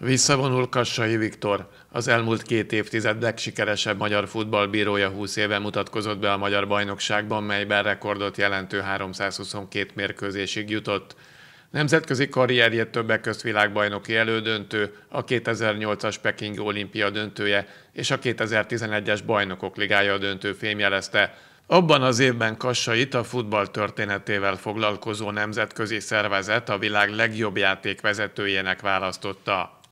Visszavonul Kassai Viktor, az elmúlt két évtized legsikeresebb magyar futballbírója 20 éve mutatkozott be a magyar bajnokságban, melyben rekordot jelentő 322 mérkőzésig jutott. Nemzetközi karrierje többek közt világbajnoki elődöntő, a 2008-as Peking olimpia döntője és a 2011-es Bajnokok Ligája döntő fémjelezte. Abban az évben Kassait a futball történetével foglalkozó nemzetközi szervezet a világ legjobb játékvezetőjének választotta.